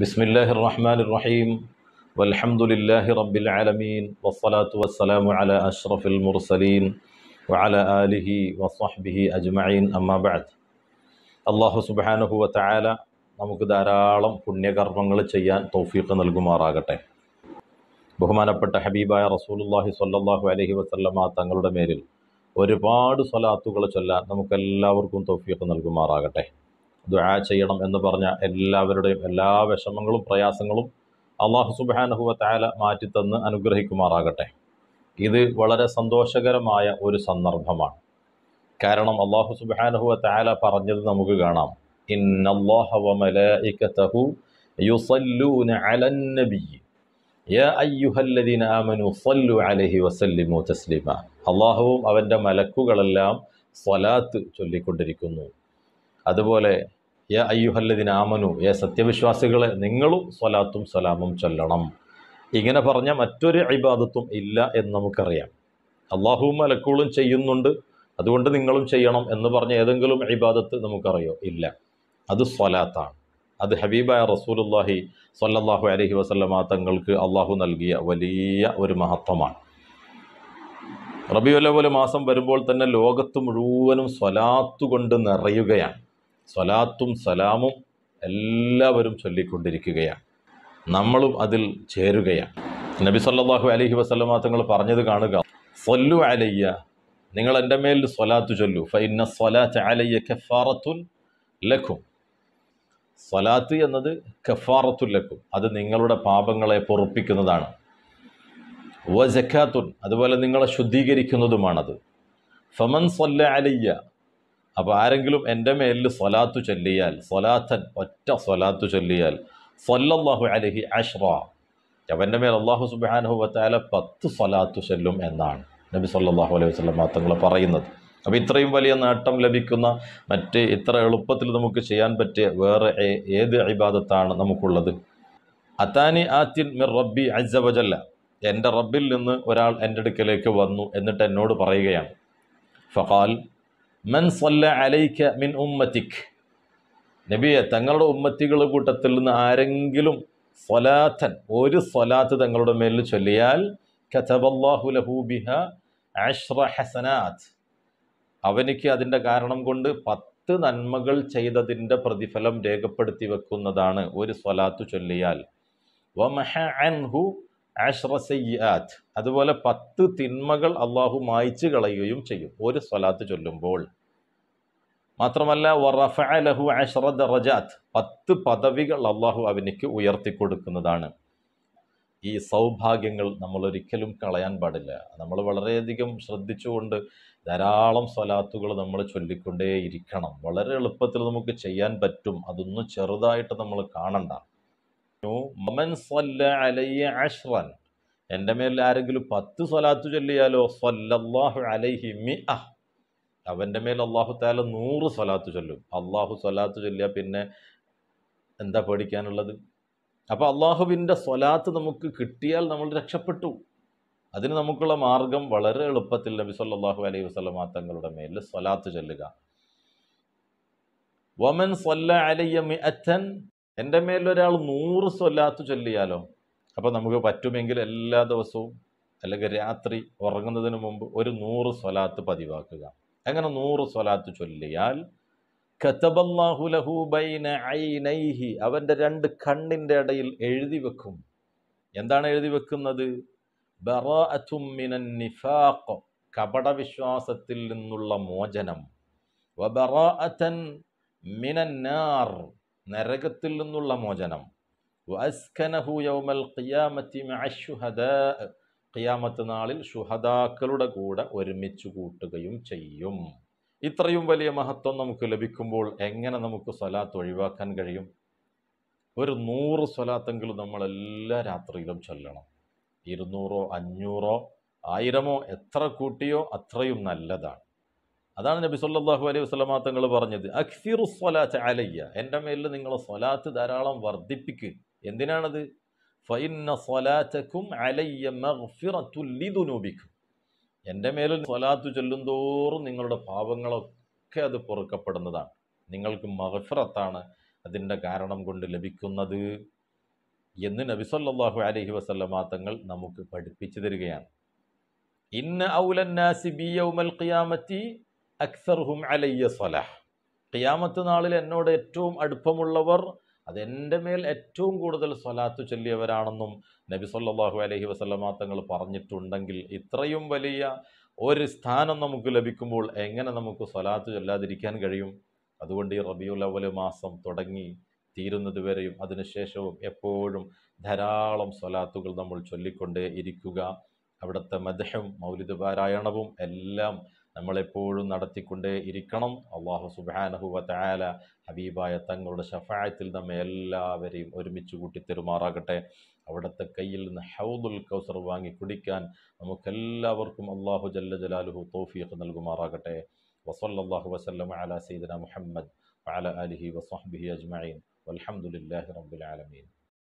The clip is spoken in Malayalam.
ബിസ്മില്ലാഹി റഹ്മാൻ റഹീം വൽഹമുല്ലാഹി റബ്ബിൽ ആലമീൻ വസ്സലാത്തു വസ്സലാമു അല അഷ്റഫിൽ മുർസലീൻ വഅല ആലിഹി വസ്വഹ്ബിഹി അജ്മഈൻ അമ്മാബാദ് അള്ളാഹു സുബാനഹു വത്തായാല നമുക്ക് ധാരാളം പുണ്യകർമ്മങ്ങൾ ചെയ്യാൻ തൗഫീഖ് നൽകുമാറാകട്ടെ ബഹുമാനപ്പെട്ട ഹബീബായ റസൂലുല്ലാഹി സ്വല്ലല്ലാഹു അലഹി വസല്ലമ തങ്ങളുടെ മേലിൽ ഒരുപാട് സ്വലാത്തുകൾ ചൊല്ലാൻ നമുക്കെല്ലാവർക്കും തൗഫീഖ് നൽകുമാറാകട്ടെ ദുആ ചെയ്യണം എന്ന് പറഞ്ഞ എല്ലാവരുടെയും എല്ലാ വിഷമങ്ങളും പ്രയാസങ്ങളും അള്ളാഹു സുബാനഹുവ താല മാറ്റിത്തന്ന് അനുഗ്രഹിക്കുമാറാകട്ടെ ഇത് വളരെ സന്തോഷകരമായ ഒരു സന്ദർഭമാണ് കാരണം അള്ളാഹു സുബാനഹുവ താല പറഞ്ഞത് നമുക്ക് കാണാം അള്ളാഹുവും അവൻ്റെ മലക്കുകളെല്ലാം സ്വലാത്ത് ചൊല്ലിക്കൊണ്ടിരിക്കുന്നു അതുപോലെ യ അയ്യുഹല്ലദിൻ ആമനു യ സത്യവിശ്വാസികളെ നിങ്ങളും സ്വലാത്തും സ്വലാമും ചൊല്ലണം ഇങ്ങനെ പറഞ്ഞ മറ്റൊരു ഇബാദത്തും ഇല്ല എന്ന് നമുക്കറിയാം അള്ളാഹുവും മലക്കൂളും ചെയ്യുന്നുണ്ട് അതുകൊണ്ട് നിങ്ങളും ചെയ്യണം എന്ന് പറഞ്ഞ ഏതെങ്കിലും ഇബാദത്ത് നമുക്കറിയോ ഇല്ല അത് സ്വലാത്താണ് അത് ഹബീബായ റസൂലുല്ലാഹി സ്വല്ലാഹു അലഹി വസ്ലമാ തങ്ങൾക്ക് അള്ളാഹു നൽകിയ വലിയ ഒരു മഹത്വമാണ് പോലെ മാസം വരുമ്പോൾ തന്നെ ലോകത്ത് മുഴുവനും സ്വലാത്തുകൊണ്ട് നിറയുകയാണ് സ്വലാത്തും സലാമും എല്ലാവരും ചൊല്ലിക്കൊണ്ടിരിക്കുകയാണ് നമ്മളും അതിൽ ചേരുകയാണ് നബി സല്ലാഹു അലഹി വസ്ലമ തങ്ങൾ പറഞ്ഞത് കാണുക സൊല്ലു അലയ്യ നിങ്ങൾ എൻ്റെ മേൽ സ്വലാത്ത് ചൊല്ലു ഫൈന സ്വലാത്ത് അലയ്യ കഫാറത്തുൻ ലഖും സ്വലാത്ത് എന്നത് കഫാറത്തുൻ ലഖും അത് നിങ്ങളുടെ പാപങ്ങളെ പൊറുപ്പിക്കുന്നതാണ് വ ജക്കാത്തുൻ അതുപോലെ നിങ്ങളെ ശുദ്ധീകരിക്കുന്നതുമാണത് ഫമൻ സൊല്ല അലയ്യ അപ്പോൾ ആരെങ്കിലും എൻ്റെ മേലിൽ സ്വലാത്തു ചൊല്ലിയാൽ സ്വലാത്തൻ ഒറ്റ സ്വലാത്തു ചൊല്ലിയാൽ സൊല്ലാഹു അലഹി അഷ്റ അവൻ്റെ മേൽ അള്ളാഹു സുബാനുഭവത്താല പത്ത് സ്വലാത്തു ചൊല്ലും എന്നാണ് നബി സല്ലാഹു അലൈഹി വസ്ലം തങ്ങൾ പറയുന്നത് അപ്പം ഇത്രയും വലിയ നേട്ടം ലഭിക്കുന്ന മറ്റ് ഇത്ര എളുപ്പത്തിൽ നമുക്ക് ചെയ്യാൻ പറ്റിയ വേറെ ഏത് അഭിബാദത്താണ് നമുക്കുള്ളത് അത്താനി ആത്തിൻ മിർ റബ്ബി അജവജല്ല എൻ്റെ റബ്ബിൽ നിന്ന് ഒരാൾ എൻ്റെ അടുക്കലേക്ക് വന്നു എന്നിട്ട് എന്നോട് പറയുകയാണ് ഫഹാൽ മൻ സല്ല അലൈക്ക മിൻ ഉമ്മത്തിക് നബിയെ തങ്ങളുടെ ഉമ്മത്തികളുടെ കൂട്ടത്തിൽ നിന്ന് ആരെങ്കിലും സ്വലാത്തൻ ഒരു സ്വലാത്ത് തങ്ങളുടെ മേലിൽ ചൊല്ലിയാൽ കഥബല്ലാഹു ലഹു അവനിക്ക് അതിൻ്റെ കാരണം കൊണ്ട് പത്ത് നന്മകൾ ചെയ്തതിൻ്റെ പ്രതിഫലം രേഖപ്പെടുത്തി വെക്കുന്നതാണ് ഒരു സ്വലാത്ത് ചൊല്ലിയാൽ വമഹ അൻഹു സയ്യാത്ത് അതുപോലെ പത്ത് തിന്മകൾ അള്ളാഹു മായ്ച്ചു കളയുകയും ചെയ്യും ഒരു സ്വലാത്ത് ചൊല്ലുമ്പോൾ മാത്രമല്ല വറഫലഹു ലഹു അഷ്റദ് പത്ത് പദവികൾ അള്ളാഹു അവനിക്ക് കൊടുക്കുന്നതാണ് ഈ സൗഭാഗ്യങ്ങൾ നമ്മൾ ഒരിക്കലും കളയാൻ പാടില്ല നമ്മൾ വളരെയധികം ശ്രദ്ധിച്ചുകൊണ്ട് ധാരാളം സ്വലാത്തുകൾ നമ്മൾ ചൊല്ലിക്കൊണ്ടേയിരിക്കണം വളരെ എളുപ്പത്തിൽ നമുക്ക് ചെയ്യാൻ പറ്റും അതൊന്നും ചെറുതായിട്ട് നമ്മൾ കാണണ്ട മമൻ സല്ല അഷ്റൻ എൻ്റെ മേൽ ആരെങ്കിലും പത്ത് സ്വലാത്ത് ചൊല്ലിയാലോ സല്ലല്ലാഹു അലൈഹി മി അഹ് അവൻ്റെ മേൽ അള്ളാഹു താല നൂറ് സ്വലാത്ത് ചൊല്ലും അള്ളാഹു സ്വലാത്ത് ചൊല്ലിയാൽ പിന്നെ എന്താ പേടിക്കാനുള്ളത് അപ്പോൾ അള്ളാഹുവിൻ്റെ സ്വലാത്ത് നമുക്ക് കിട്ടിയാൽ നമ്മൾ രക്ഷപ്പെട്ടു അതിന് നമുക്കുള്ള മാർഗം വളരെ എളുപ്പത്തിൽ നബി സല്ലാഹു അലൈഹി വസ്ലമാ തങ്ങളുടെ മേൽ സ്വലാത്ത് ചൊല്ലുക വമൻ സല്ല അലയ്യ മി അച്ഛൻ എൻ്റെ മേലൊരാൾ നൂറ് സ്വല്ലാത്ത് ചൊല്ലിയാലോ അപ്പോൾ നമുക്ക് പറ്റുമെങ്കിൽ എല്ലാ ദിവസവും അല്ലെങ്കിൽ രാത്രി ഉറങ്ങുന്നതിന് മുമ്പ് ഒരു നൂറ് സ്വലാത്ത് പതിവാക്കുക അങ്ങനെ നൂറ് സ്വലാത്ത് ചൊല്ലിയാൽ ലഹു ബൈന ഐനൈഹി അവൻ്റെ രണ്ട് കണ്ണിൻ്റെ ഇടയിൽ എഴുതി വെക്കും എന്താണ് എഴുതി വെക്കുന്നത് കപട കപടവിശ്വാസത്തിൽ നിന്നുള്ള മോചനം മിനന്നാർ നരകത്തിൽ നിന്നുള്ള മോചനം ഖിയാമത്ത് നാളിൽ ഷുഹദാക്കളുടെ കൂടെ ഒരുമിച്ച് കൂട്ടുകയും ചെയ്യും ഇത്രയും വലിയ മഹത്വം നമുക്ക് ലഭിക്കുമ്പോൾ എങ്ങനെ നമുക്ക് സ്വലാത്ത് ഒഴിവാക്കാൻ കഴിയും ഒരു നൂറ് സ്വലാത്തെങ്കിലും നമ്മൾ എല്ലാ രാത്രിയിലും ചൊല്ലണം ഇരുന്നൂറോ അഞ്ഞൂറോ ആയിരമോ എത്ര കൂട്ടിയോ അത്രയും നല്ലതാണ് അതാണ് നബി സല്ലാഹു അലൈഹി വസ്ലമാ തങ്ങൾ പറഞ്ഞത് അക്ഫിറു സ്വലാത്ത് അലയ്യ എൻ്റെ മേലിൽ നിങ്ങൾ സ്വലാത്ത് ധാരാളം വർദ്ധിപ്പിക്ക് എന്തിനാണത് ഫൈന്ന സ്വലാത്തക്കും അലയ്യ മഗ്ഫിറത്തുല്ലിദുനൂബിക്കും എൻ്റെ മേലിൽ സ്വലാത്ത് തോറും നിങ്ങളുടെ പാപങ്ങളൊക്കെ അത് പൊറുക്കപ്പെടുന്നതാണ് നിങ്ങൾക്ക് മഹഫിറത്താണ് അതിൻ്റെ കാരണം കൊണ്ട് ലഭിക്കുന്നത് എന്ന് നബി സല്ലാഹു അലഹി വസ്ലമാ തങ്ങൾ നമുക്ക് പഠിപ്പിച്ചു തരികയാണ് ഇന്ന ഔലന്നാസി ബി യൗമൽ ഖിയാമത്തി അക്സർഹും അലയ്യ സലഹ് ഖിയാമത്ത് നാളിൽ എന്നോട് ഏറ്റവും അടുപ്പമുള്ളവർ അതെൻ്റെ മേൽ ഏറ്റവും കൂടുതൽ സ്വലാത്ത് ചൊല്ലിയവരാണെന്നും നബി സല്ലാഹു അലഹി വസ്ലമാങ്ങൾ തങ്ങൾ പറഞ്ഞിട്ടുണ്ടെങ്കിൽ ഇത്രയും വലിയ ഒരു സ്ഥാനം നമുക്ക് ലഭിക്കുമ്പോൾ എങ്ങനെ നമുക്ക് സ്വലാത്ത് ചൊല്ലാതിരിക്കാൻ കഴിയും അതുകൊണ്ട് ഈ റബിയുൽ അവല് മാസം തുടങ്ങി തീരുന്നത് വരെയും അതിനുശേഷവും എപ്പോഴും ധാരാളം സ്വലാത്തുകൾ നമ്മൾ ചൊല്ലിക്കൊണ്ടേ ഇരിക്കുക അവിടുത്തെ മദഹം മൗലിദ് പാരായണവും എല്ലാം നമ്മളെപ്പോഴും നടത്തിക്കൊണ്ടേ ഇരിക്കണം അള്ളാഹു സുബാനഹുവ തായാല ഹബീബായ തങ്ങളുടെ ഷഫായത്തിൽ നമ്മെ എല്ലാവരെയും ഒരുമിച്ച് കൂട്ടി തെരുമാറാകട്ടെ അവിടുത്തെ കയ്യിൽ നിന്ന് ഹൗദുൽ കൗസർ വാങ്ങി കുടിക്കാൻ നമുക്കെല്ലാവർക്കും അള്ളാഹു ജല്ല ജലാലുഹു തോഫിയൊക്കെ നൽകുമാറാകട്ടെ വസല്ലാഹു വസല്ലം അല സീദന മുഹമ്മദ് وعلى آله وصحبه أجمعين والحمد لله